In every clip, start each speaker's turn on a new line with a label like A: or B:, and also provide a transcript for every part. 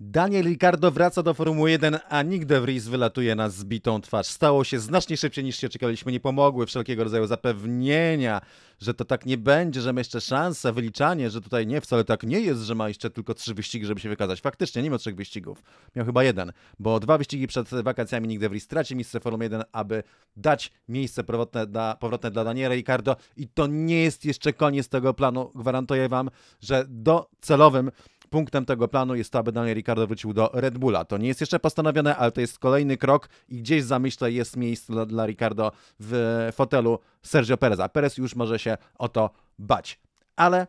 A: Daniel Ricardo wraca do Formuły 1, a Nick de Vries wylatuje na zbitą twarz. Stało się znacznie szybciej niż się czekaliśmy. Nie pomogły wszelkiego rodzaju zapewnienia, że to tak nie będzie, że ma jeszcze szansę, wyliczanie, że tutaj nie, wcale tak nie jest, że ma jeszcze tylko trzy wyścigi, żeby się wykazać. Faktycznie nie miał trzech wyścigów. Miał chyba jeden, bo dwa wyścigi przed wakacjami Nick de Vries traci miejsce Formuły 1, aby dać miejsce powrotne dla, powrotne dla Daniela Ricardo i to nie jest jeszcze koniec tego planu. Gwarantuję Wam, że docelowym celowym Punktem tego planu jest to, aby Daniel Ricciardo wrócił do Red Bulla. To nie jest jeszcze postanowione, ale to jest kolejny krok i gdzieś zamyśle jest miejsce dla, dla Ricardo w fotelu Sergio Pereza. Perez już może się o to bać. Ale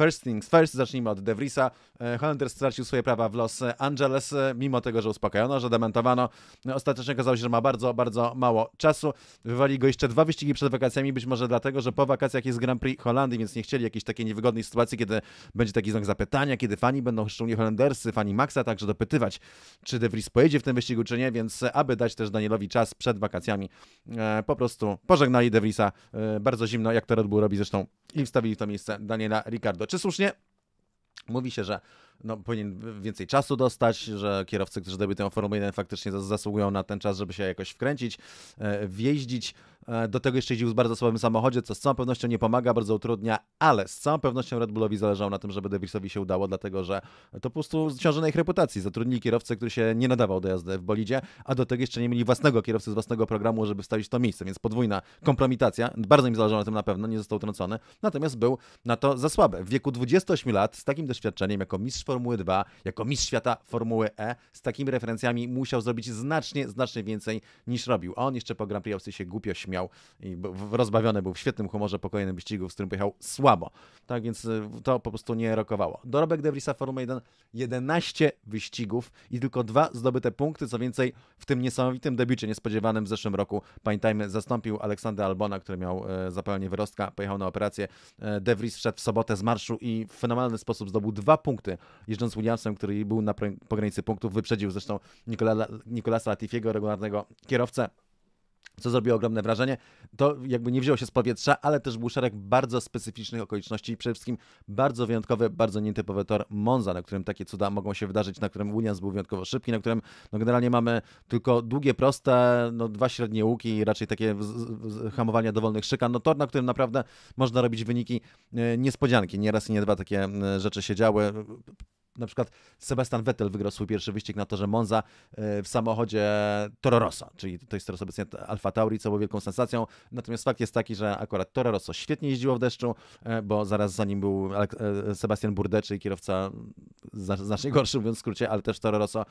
A: First things first, zacznijmy od Devrisa. E, Holenders stracił swoje prawa w Los Angeles, e, mimo tego, że uspokojono, że dementowano. E, Ostatecznie okazało się, że ma bardzo, bardzo mało czasu. Wywali go jeszcze dwa wyścigi przed wakacjami, być może dlatego, że po wakacjach jest Grand Prix Holandii, więc nie chcieli jakiejś takiej niewygodnej sytuacji, kiedy będzie taki znak zapytania, kiedy fani będą, szczególnie Holenderscy, fani Maxa, także dopytywać, czy Devries pojedzie w tym wyścigu, czy nie, więc aby dać też Danielowi czas przed wakacjami, po prostu pożegnali Devrisa bardzo zimno, jak to Red Bull robi zresztą i wstawili w to miejsce Daniela Ricardo. Czy słusznie? Mówi się, że no, powinien więcej czasu dostać, że kierowcy, którzy debiutują w Formule 1 faktycznie zasługują na ten czas, żeby się jakoś wkręcić, e, wjeździć. E, do tego jeszcze jeździł z bardzo słabym samochodzie, co z całą pewnością nie pomaga, bardzo utrudnia, ale z całą pewnością Red Bullowi zależało na tym, żeby Davisowi się udało, dlatego że to po prostu ciąży na ich reputacji. Zatrudnili kierowcę, który się nie nadawał do jazdy w bolidzie, a do tego jeszcze nie mieli własnego kierowcy z własnego programu, żeby wstawić to miejsce, więc podwójna kompromitacja. Bardzo im zależało na tym na pewno, nie został utrącony, natomiast był na to za słaby. W wieku 28 lat z takim doświadczeniem jako mistrz Formuły 2, jako mistrz świata Formuły E, z takimi referencjami musiał zrobić znacznie, znacznie więcej niż robił. A on jeszcze po Grand Prix Austrii się głupio śmiał i rozbawiony był w świetnym humorze po kolejnym wyścigu, z którym pojechał słabo. Tak więc y, to po prostu nie rokowało. Dorobek De Vriesa Formuły 1 11 wyścigów i tylko dwa zdobyte punkty, co więcej w tym niesamowitym debiucie niespodziewanym w zeszłym roku, pamiętajmy, zastąpił Aleksandra Albona, który miał y, zapalenie wyrostka, pojechał na operację. Y, De Vries wszedł w sobotę z marszu i w fenomenalny sposób zdobył dwa punkty jeżdżąc Williamsem, który był na, po granicy punktów, wyprzedził zresztą Nikola, Nikolasa Latifiego, regularnego kierowcę co zrobiło ogromne wrażenie. To jakby nie wzięło się z powietrza, ale też był szereg bardzo specyficznych okoliczności i przede wszystkim bardzo wyjątkowy, bardzo nietypowy tor Monza, na którym takie cuda mogą się wydarzyć, na którym Williams był wyjątkowo szybki, na którym no, generalnie mamy tylko długie, proste, no, dwa średnie łuki i raczej takie hamowania dowolnych szykan. No tor, na którym naprawdę można robić wyniki e, niespodzianki. Nieraz i nie dwa takie e, rzeczy się działy na przykład Sebastian Vettel wygrał swój pierwszy wyścig na torze Monza e, w samochodzie Toro Rosso, czyli to jest teraz obecnie Alfa Tauri, co było wielką sensacją. Natomiast fakt jest taki, że akurat Toro Rosso świetnie jeździło w deszczu, e, bo zaraz za nim był e, Sebastian Burde, czyli kierowca znacznie gorszy, mówiąc w skrócie, ale też Toro Rosso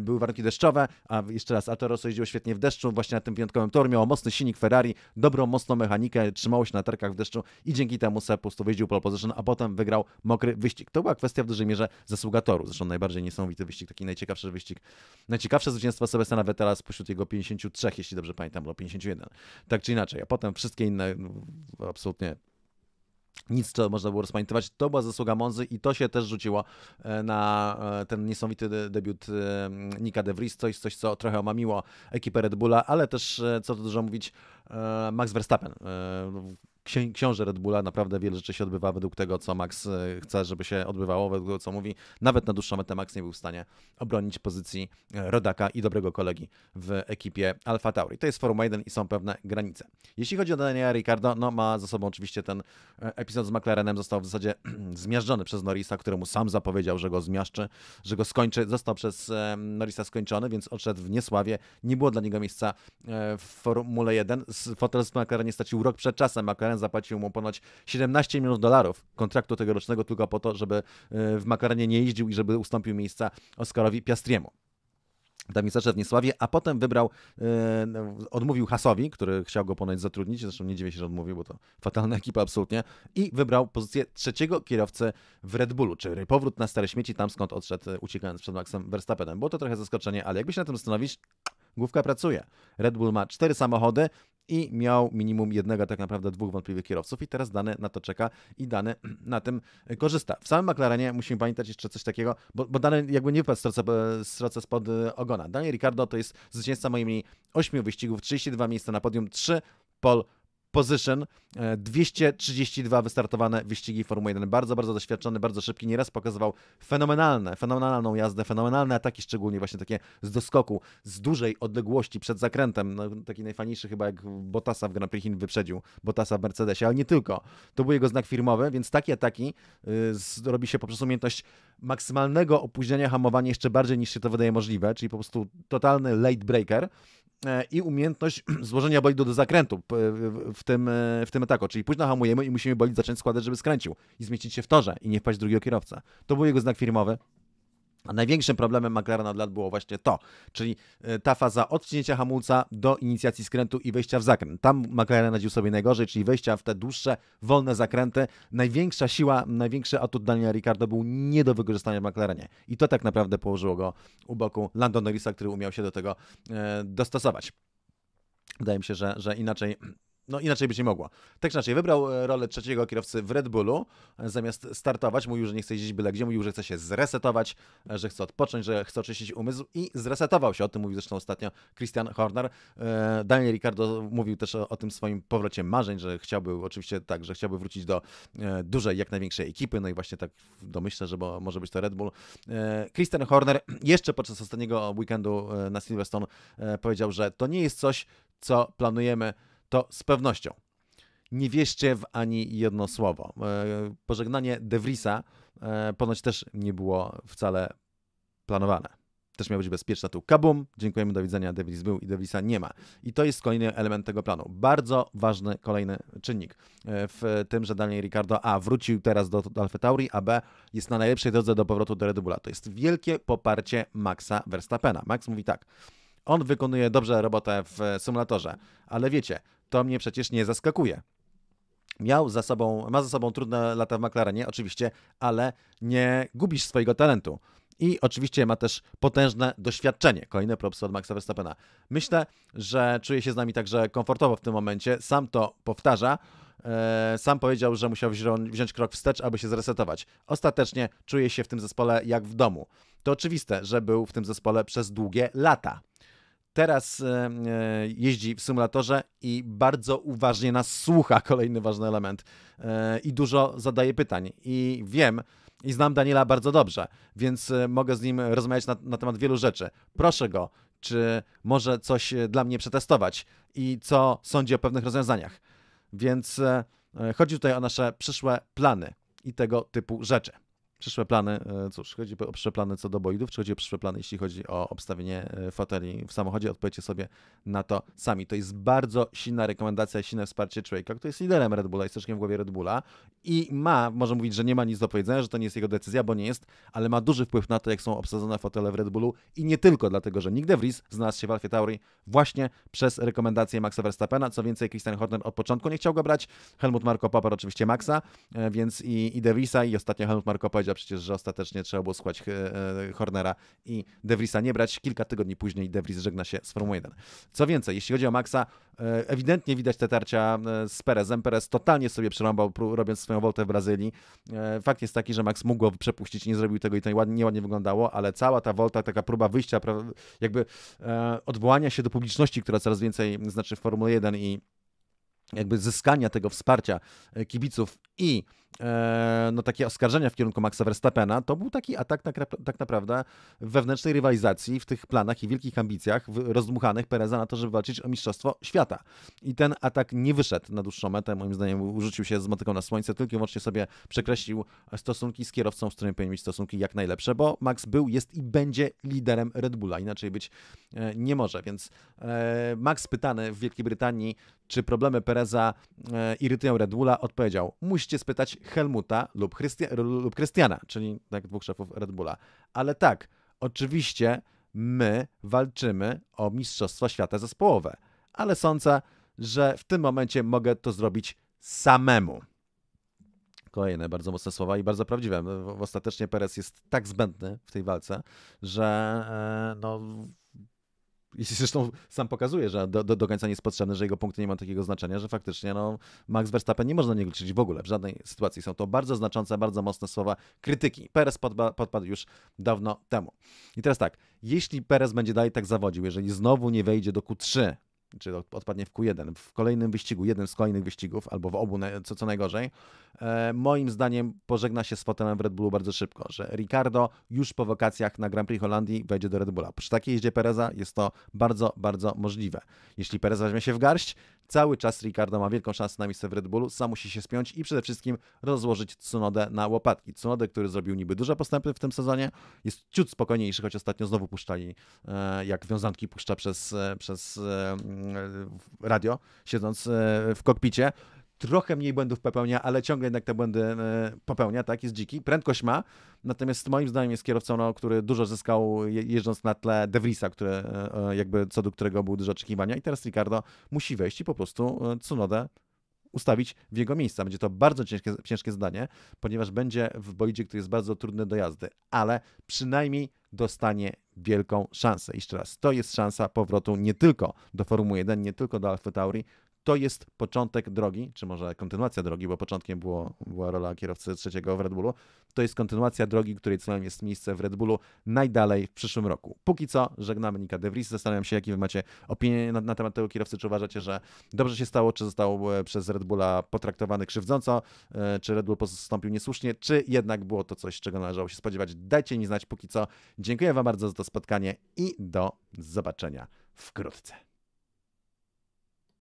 A: były warunki deszczowe, a jeszcze raz, a Toro Rosso jeździło świetnie w deszczu, właśnie na tym wyjątkowym torze miało mocny silnik Ferrari, dobrą, mocną mechanikę, trzymało się na tarkach w deszczu i dzięki temu Seb po prostu wyjeździł pole position, a potem wygrał mokry wyścig. To była kwestia w dużej mierze zasługa toru. Zresztą najbardziej niesamowity wyścig, taki najciekawszy wyścig. Najciekawsze zwycięstwo Sebastiana teraz spośród jego 53, jeśli dobrze pamiętam, było 51. Tak czy inaczej, a potem wszystkie inne no, absolutnie nic, co można było rozpamiętywać. To była zasługa Monzy i to się też rzuciło e, na e, ten niesamowity debiut e, Nika de Vries, coś, coś co trochę omamiło ekipę Red Bulla, ale też, co tu dużo mówić, Max Verstappen księ, książę Red Bulla, naprawdę wiele rzeczy się odbywa według tego, co Max e, chce, żeby się odbywało, według tego, co mówi. Nawet na dłuższą metę Max nie był w stanie obronić pozycji e, rodaka i dobrego kolegi w ekipie Alfa Tauri. To jest Formuła 1 i są pewne granice. Jeśli chodzi o Daniela Ricardo, no ma za sobą oczywiście ten e, epizod z McLarenem, został w zasadzie zmiażdżony przez Norrisa, któremu sam zapowiedział, że go zmiaszczy, że go skończy. Został przez Norrisa skończony, więc odszedł w niesławie. Nie było dla niego miejsca w Formule 1. Fotel z McLaren nie stracił rok przed czasem McLaren McLaren zapłacił mu ponoć 17 milionów dolarów kontraktu tegorocznego tylko po to, żeby y, w McLarenie nie jeździł i żeby ustąpił miejsca Oskarowi Piastriemu tam mistrzostw w Niesławie, a potem wybrał, yy, odmówił Hasowi, który chciał go ponoć zatrudnić, zresztą nie dziwię się, że odmówił, bo to fatalna ekipa absolutnie, i wybrał pozycję trzeciego kierowcy w Red Bullu, czyli powrót na stare śmieci, tam skąd odszedł, y, uciekając przed Maxem Verstappenem. Było to trochę zaskoczenie, ale jakby się na tym zastanowić, główka pracuje. Red Bull ma cztery samochody, i miał minimum jednego, tak naprawdę dwóch wątpliwych kierowców i teraz dane na to czeka i dane na tym e, korzysta. W samym McLarenie musimy pamiętać jeszcze coś takiego, bo, bo dane jakby nie wypadł stroce spod e, ogona. Daniel Ricardo to jest zwycięzca moimi ośmiu wyścigów, 32 miejsca na podium, 3 pol Position. 232 e, wystartowane wyścigi Formuły 1. Bardzo, bardzo doświadczony, bardzo szybki. Nieraz pokazywał fenomenalne, fenomenalną jazdę, fenomenalne ataki, szczególnie właśnie takie z doskoku, z dużej odległości przed zakrętem. No, taki najfajniejszy chyba jak Bottasa w Grand Prix Chin wyprzedził, Bottasa w Mercedesie, ale nie tylko. To był jego znak firmowy, więc takie ataki yy, robi się poprzez umiejętność maksymalnego opóźnienia hamowania jeszcze bardziej niż się to wydaje możliwe, czyli po prostu totalny late breaker. E, i umiejętność złożenia bolidu do zakrętu w tym, e, w tym ataku. Czyli późno hamujemy i musimy bolid zacząć składać, żeby skręcił i zmieścić się w torze i nie wpaść drugiego kierowca. To był jego znak firmowy. A największym problemem McLarena od lat było właśnie to, czyli e, ta faza odcinięcia hamulca do inicjacji skrętu i wejścia w zakręt. Tam McLaren radził sobie najgorzej, czyli wejścia w te dłuższe, wolne zakręty. Największa siła, największy atut Daniela Ricardo był nie do wykorzystania w McLarenie. I to tak naprawdę położyło go u boku Lando Norrisa, który umiał się do tego e, dostosować. Wydaje mi się, że, że inaczej no inaczej być nie mogło. Tak inaczej, wybrał e, rolę trzeciego kierowcy w Red Bullu, e, zamiast startować, mówił, że nie chce jeździć byle gdzie, mówił, że chce się zresetować, e, że chce odpocząć, że chce oczyścić umysł i zresetował się. O tym mówił zresztą ostatnio Christian Horner. Daniel Ricardo mówił też o, o tym swoim powrocie marzeń, że chciałby oczywiście tak, że chciałby wrócić do dużej, jak największej ekipy, no i właśnie tak domyślę, że bo, może być to Red Bull. Christian Horner jeszcze podczas ostatniego weekendu na Silverstone powiedział, że to nie jest coś, co planujemy to z pewnością nie wierzcie w ani jedno słowo. E, pożegnanie Devrisa e, ponoć też nie było wcale planowane. Też miał być bezpieczna tu. Kabum, dziękujemy, do widzenia. Devris był i Devrisa nie ma. I to jest kolejny element tego planu. Bardzo ważny kolejny czynnik e, w tym, że Daniel Ricardo A wrócił teraz do, do Alfa Tauri, a B jest na najlepszej drodze do powrotu do Red Bulla. To jest wielkie poparcie Maxa Verstappena. Max mówi tak. On wykonuje dobrze robotę w symulatorze, ale wiecie, to mnie przecież nie zaskakuje. Miał za sobą, ma za sobą trudne lata w McLarenie, oczywiście, ale nie gubisz swojego talentu. I oczywiście ma też potężne doświadczenie. Kolejne propsy od Maxa Verstappena. Myślę, że czuje się z nami także komfortowo w tym momencie. Sam to powtarza. E, sam powiedział, że musiał wziąć krok wstecz, aby się zresetować. Ostatecznie czuje się w tym zespole jak w domu. To oczywiste, że był w tym zespole przez długie lata teraz e, e, jeździ w symulatorze i bardzo uważnie nas słucha, kolejny ważny element, e, i dużo zadaje pytań. I wiem, i znam Daniela bardzo dobrze, więc mogę z nim rozmawiać na, na temat wielu rzeczy. Proszę go, czy może coś dla mnie przetestować i co sądzi o pewnych rozwiązaniach. Więc chodzi tutaj o nasze przyszłe plany i tego typu rzeczy. Przyszłe plany, e, cóż, chodzi o przyszłe plany co do bolidów, czy chodzi o przyszłe plany, jeśli chodzi o obstawienie e, foteli w samochodzie? Odpowiedzcie sobie na to sami. To jest bardzo silna rekomendacja, silne wsparcie człowieka, który jest liderem Red Bulla, jest troszkę w głowie Red Bulla i ma, może mówić, że nie ma nic do powiedzenia, że to nie jest jego decyzja, bo nie jest, ale ma duży wpływ na to, jak są obsadzone fotele w Red Bullu i nie tylko dlatego, że Nick DeVries znalazł się w Alfie Tauri właśnie przez rekomendacje Maxa Verstappena. Co więcej, Christian Horner od początku nie chciał go brać, Helmut Marko Popper oczywiście Maxa, e, więc i, i DeVriesa i ostatnio Helmut Marko powiedział, przecież, że ostatecznie trzeba było skłać e, e, Hornera i Devrisa nie brać. Kilka tygodni później Devris żegna się z Formuły 1. Co więcej, jeśli chodzi o Maxa, e, ewidentnie widać te tarcia z Perezem. Perez totalnie sobie przerąbał, robiąc swoją woltę w Brazylii. Fakt jest taki, że Max mógł go przepuścić, nie zrobił tego i to nieładnie wyglądało, ale cała ta wolta, taka próba wyjścia, jakby odwołania się do publiczności, która coraz więcej znaczy w Formule 1 i jakby zyskania tego wsparcia kibiców i E, no, takie oskarżenia w kierunku Maxa Verstappena, to był taki atak na, tak naprawdę wewnętrznej rywalizacji w tych planach i wielkich ambicjach rozdmuchanych Pereza na to, żeby walczyć o Mistrzostwo Świata. I ten atak nie wyszedł na dłuższą metę, moim zdaniem rzucił się z motyką na słońce, tylko i wyłącznie sobie przekreślił stosunki z kierowcą, z którym powinien mieć stosunki jak najlepsze, bo Max był, jest i będzie liderem Red Bulla, inaczej być e, nie może, więc e, Max pytany w Wielkiej Brytanii, czy problemy Pereza irytują Red Bulla, odpowiedział, musicie spytać Helmuta lub, Chrysti- lub Krystiana, czyli tak dwóch szefów Red Bulla. Ale tak, oczywiście my walczymy o Mistrzostwa Świata Zespołowe, ale sądzę, że w tym momencie mogę to zrobić samemu. Kolejne bardzo mocne słowa i bardzo prawdziwe. Ostatecznie Perez jest tak zbędny w tej walce, że e, no, jeśli zresztą sam pokazuje, że do, do, do, końca nie jest potrzebne, że jego punkty nie mają takiego znaczenia, że faktycznie no, Max Verstappen nie można nie liczyć w ogóle, w żadnej sytuacji. Są to bardzo znaczące, bardzo mocne słowa krytyki. Perez podba, podpadł już dawno temu. I teraz tak, jeśli Perez będzie dalej tak zawodził, jeżeli znowu nie wejdzie do Q3, czy odpadnie w Q1, w kolejnym wyścigu, jeden z kolejnych wyścigów, albo w obu, co, co najgorzej, e, moim zdaniem pożegna się z fotelem w Red Bullu bardzo szybko, że Ricardo już po wakacjach na Grand Prix Holandii wejdzie do Red Bulla. Przy takiej jeździe Pereza jest to bardzo, bardzo możliwe. Jeśli Perez weźmie się w garść, Cały czas Ricardo ma wielką szansę na miejsce w Red Bullu, sam musi się spiąć i przede wszystkim rozłożyć Tsunodę na łopatki. Tsunodę, który zrobił niby duże postępy w tym sezonie, jest ciut spokojniejszy, choć ostatnio znowu puszczali, e, jak wiązanki puszcza przez, e, przez e, radio, siedząc w kokpicie trochę mniej błędów popełnia, ale ciągle jednak te błędy e, popełnia, tak, jest dziki. Prędkość ma, natomiast moim zdaniem jest kierowcą, no, który dużo zyskał jeżdżąc na tle De który, e, e, jakby co do którego był duże oczekiwania i teraz Ricardo musi wejść i po prostu Tsunodę ustawić w jego miejsca. Będzie to bardzo ciężkie, ciężkie zdanie, ponieważ będzie w boidzie, który jest bardzo trudny do jazdy, ale przynajmniej dostanie wielką szansę. Jeszcze raz, to jest szansa powrotu nie tylko do Formuły 1, nie tylko do Alfa Tauri, to jest początek drogi, czy może kontynuacja drogi, bo początkiem było, była rola kierowcy trzeciego w Red Bullu. To jest kontynuacja drogi, której celem jest miejsce w Red Bullu najdalej w przyszłym roku. Póki co żegnamy Nika DeVries. Zastanawiam się, jakie wy macie opinie na, na, temat tego kierowcy. Czy uważacie, że dobrze się stało, czy został e, przez Red Bulla potraktowany krzywdząco, e, czy Red Bull postąpił niesłusznie, czy jednak było to coś, czego należało się spodziewać. Dajcie mi znać póki co. Dziękuję wam bardzo za to spotkanie i do zobaczenia wkrótce.